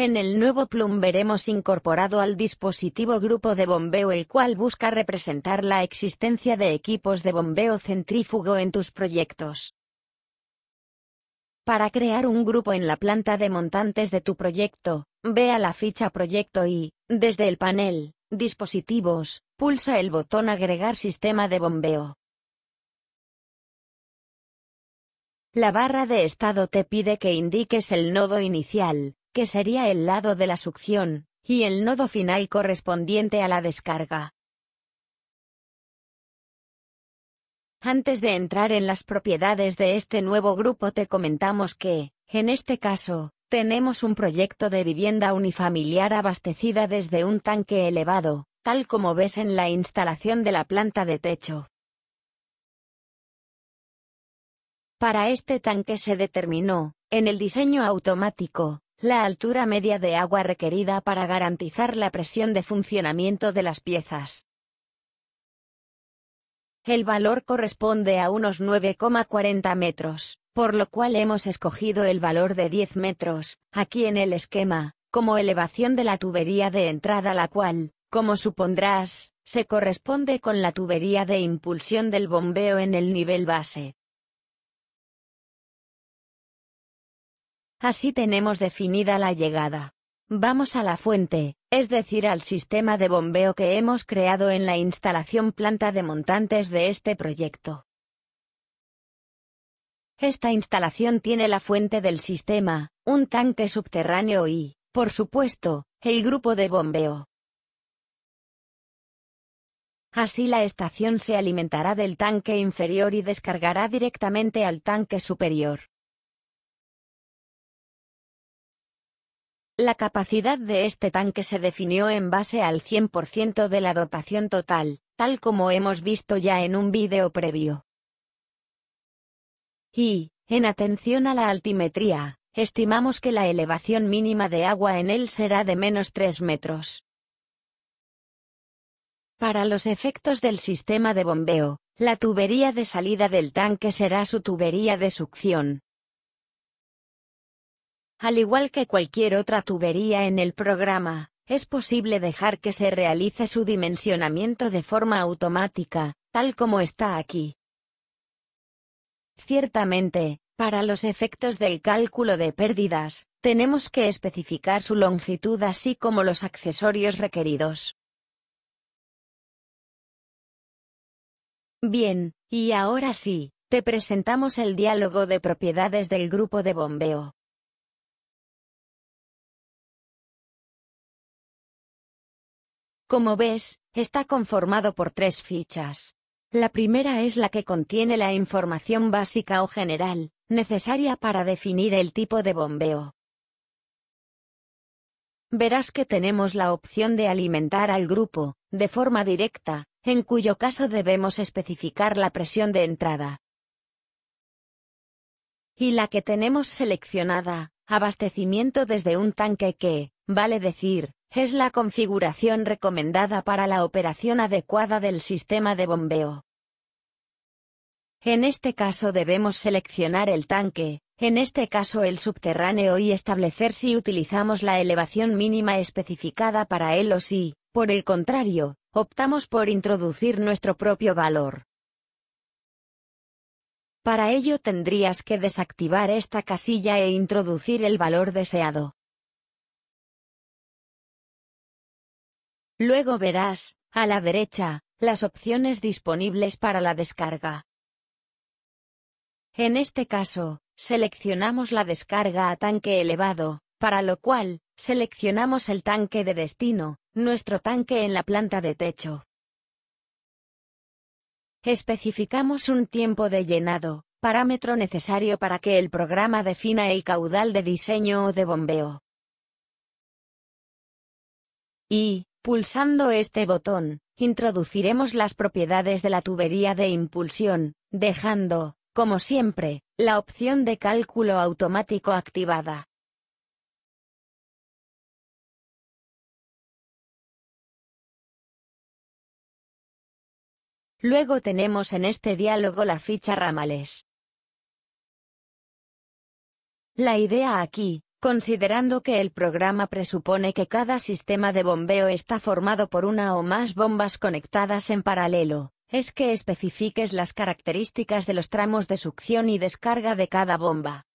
En el nuevo plum veremos incorporado al dispositivo grupo de bombeo el cual busca representar la existencia de equipos de bombeo centrífugo en tus proyectos. Para crear un grupo en la planta de montantes de tu proyecto, ve a la ficha proyecto y, desde el panel, dispositivos, pulsa el botón agregar sistema de bombeo. La barra de estado te pide que indiques el nodo inicial, que sería el lado de la succión, y el nodo final correspondiente a la descarga. Antes de entrar en las propiedades de este nuevo grupo te comentamos que, en este caso, tenemos un proyecto de vivienda unifamiliar abastecida desde un tanque elevado, tal como ves en la instalación de la planta de techo. Para este tanque se determinó, en el diseño automático, la altura media de agua requerida para garantizar la presión de funcionamiento de las piezas. El valor corresponde a unos 9,40 metros, por lo cual hemos escogido el valor de 10 metros, aquí en el esquema, como elevación de la tubería de entrada la cual, como supondrás, se corresponde con la tubería de impulsión del bombeo en el nivel base. Así tenemos definida la llegada. Vamos a la fuente, es decir al sistema de bombeo que hemos creado en la instalación planta de montantes de este proyecto. Esta instalación tiene la fuente del sistema, un tanque subterráneo y, por supuesto, el grupo de bombeo. Así la estación se alimentará del tanque inferior y descargará directamente al tanque superior. La capacidad de este tanque se definió en base al 100% de la dotación total, tal como hemos visto ya en un vídeo previo. Y, en atención a la altimetría, estimamos que la elevación mínima de agua en él será de menos 3 metros. Para los efectos del sistema de bombeo, la tubería de salida del tanque será su tubería de succión, al igual que cualquier otra tubería en el programa, es posible dejar que se realice su dimensionamiento de forma automática, tal como está aquí. Ciertamente, para los efectos del cálculo de pérdidas, tenemos que especificar su longitud así como los accesorios requeridos. Bien, y ahora sí, te presentamos el diálogo de propiedades del grupo de bombeo. Como ves, está conformado por tres fichas. La primera es la que contiene la información básica o general, necesaria para definir el tipo de bombeo. Verás que tenemos la opción de alimentar al grupo, de forma directa, en cuyo caso debemos especificar la presión de entrada. Y la que tenemos seleccionada, abastecimiento desde un tanque que, vale decir, es la configuración recomendada para la operación adecuada del sistema de bombeo. En este caso debemos seleccionar el tanque, en este caso el subterráneo y establecer si utilizamos la elevación mínima especificada para él o si, por el contrario, optamos por introducir nuestro propio valor. Para ello tendrías que desactivar esta casilla e introducir el valor deseado. Luego verás, a la derecha, las opciones disponibles para la descarga. En este caso, seleccionamos la descarga a tanque elevado, para lo cual, seleccionamos el tanque de destino, nuestro tanque en la planta de techo. Especificamos un tiempo de llenado, parámetro necesario para que el programa defina el caudal de diseño o de bombeo. Y, Pulsando este botón, introduciremos las propiedades de la tubería de impulsión, dejando, como siempre, la opción de cálculo automático activada. Luego tenemos en este diálogo la ficha ramales. La idea aquí, Considerando que el programa presupone que cada sistema de bombeo está formado por una o más bombas conectadas en paralelo, es que especifiques las características de los tramos de succión y descarga de cada bomba.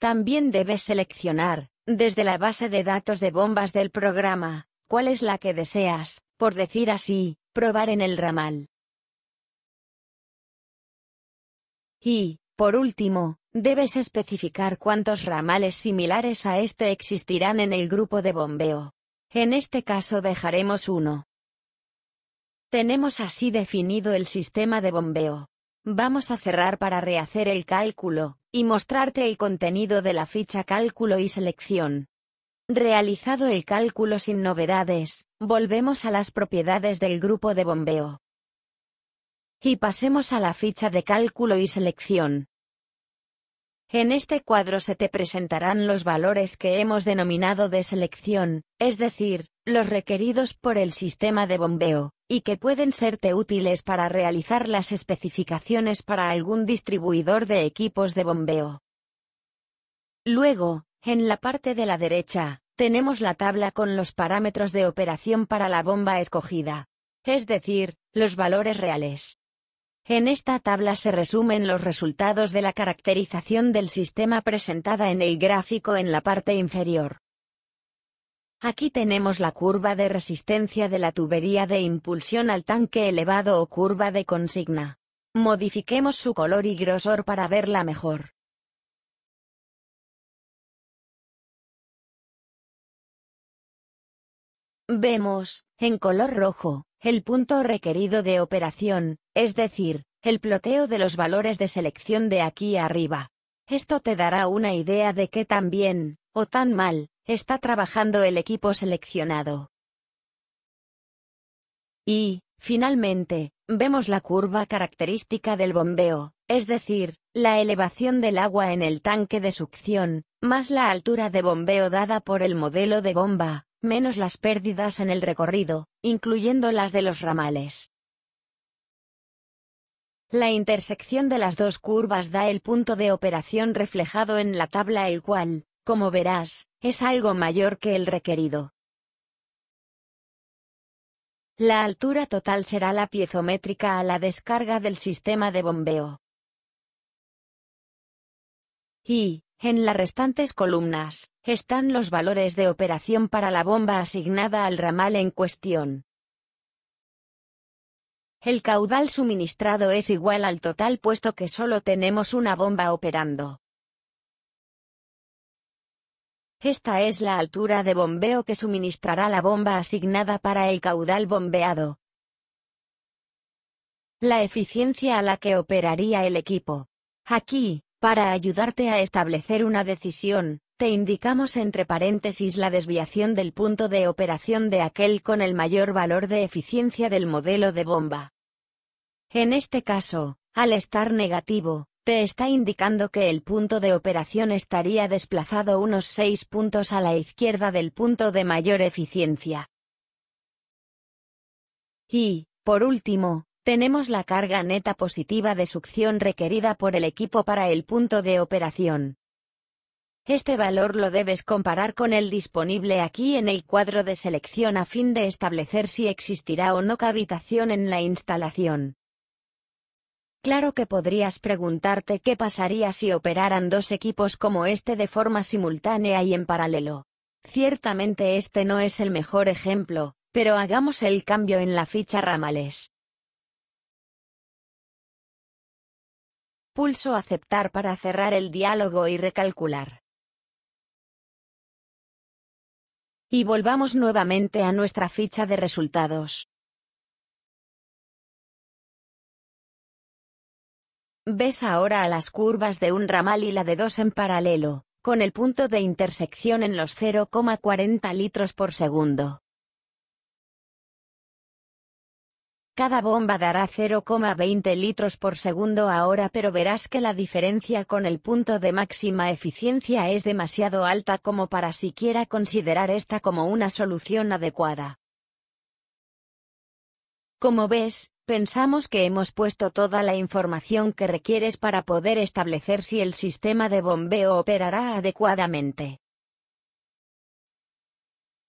También debes seleccionar, desde la base de datos de bombas del programa, ¿Cuál es la que deseas, por decir así, probar en el ramal? Y, por último, debes especificar cuántos ramales similares a este existirán en el grupo de bombeo. En este caso dejaremos uno. Tenemos así definido el sistema de bombeo. Vamos a cerrar para rehacer el cálculo, y mostrarte el contenido de la ficha cálculo y selección. Realizado el cálculo sin novedades, volvemos a las propiedades del grupo de bombeo. Y pasemos a la ficha de cálculo y selección. En este cuadro se te presentarán los valores que hemos denominado de selección, es decir, los requeridos por el sistema de bombeo, y que pueden serte útiles para realizar las especificaciones para algún distribuidor de equipos de bombeo. Luego, en la parte de la derecha, tenemos la tabla con los parámetros de operación para la bomba escogida, es decir, los valores reales. En esta tabla se resumen los resultados de la caracterización del sistema presentada en el gráfico en la parte inferior. Aquí tenemos la curva de resistencia de la tubería de impulsión al tanque elevado o curva de consigna. Modifiquemos su color y grosor para verla mejor. Vemos, en color rojo, el punto requerido de operación, es decir, el ploteo de los valores de selección de aquí arriba. Esto te dará una idea de qué tan bien, o tan mal, está trabajando el equipo seleccionado. Y, finalmente, vemos la curva característica del bombeo, es decir, la elevación del agua en el tanque de succión, más la altura de bombeo dada por el modelo de bomba, menos las pérdidas en el recorrido, incluyendo las de los ramales. La intersección de las dos curvas da el punto de operación reflejado en la tabla el cual, como verás, es algo mayor que el requerido. La altura total será la piezométrica a la descarga del sistema de bombeo. Y, en las restantes columnas, están los valores de operación para la bomba asignada al ramal en cuestión. El caudal suministrado es igual al total puesto que solo tenemos una bomba operando. Esta es la altura de bombeo que suministrará la bomba asignada para el caudal bombeado. La eficiencia a la que operaría el equipo. Aquí, para ayudarte a establecer una decisión, te indicamos entre paréntesis la desviación del punto de operación de aquel con el mayor valor de eficiencia del modelo de bomba. En este caso, al estar negativo, te está indicando que el punto de operación estaría desplazado unos 6 puntos a la izquierda del punto de mayor eficiencia. Y, por último, tenemos la carga neta positiva de succión requerida por el equipo para el punto de operación. Este valor lo debes comparar con el disponible aquí en el cuadro de selección a fin de establecer si existirá o no cavitación en la instalación. Claro que podrías preguntarte qué pasaría si operaran dos equipos como este de forma simultánea y en paralelo. Ciertamente este no es el mejor ejemplo, pero hagamos el cambio en la ficha ramales. Pulso aceptar para cerrar el diálogo y recalcular. Y volvamos nuevamente a nuestra ficha de resultados. Ves ahora a las curvas de un ramal y la de dos en paralelo, con el punto de intersección en los 0,40 litros por segundo. Cada bomba dará 0,20 litros por segundo ahora pero verás que la diferencia con el punto de máxima eficiencia es demasiado alta como para siquiera considerar esta como una solución adecuada. Como ves, pensamos que hemos puesto toda la información que requieres para poder establecer si el sistema de bombeo operará adecuadamente.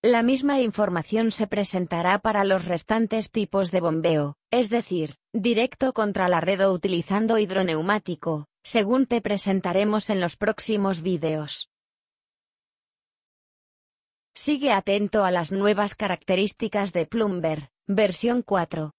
La misma información se presentará para los restantes tipos de bombeo, es decir, directo contra la red o utilizando hidroneumático, según te presentaremos en los próximos vídeos. Sigue atento a las nuevas características de Plumber, versión 4.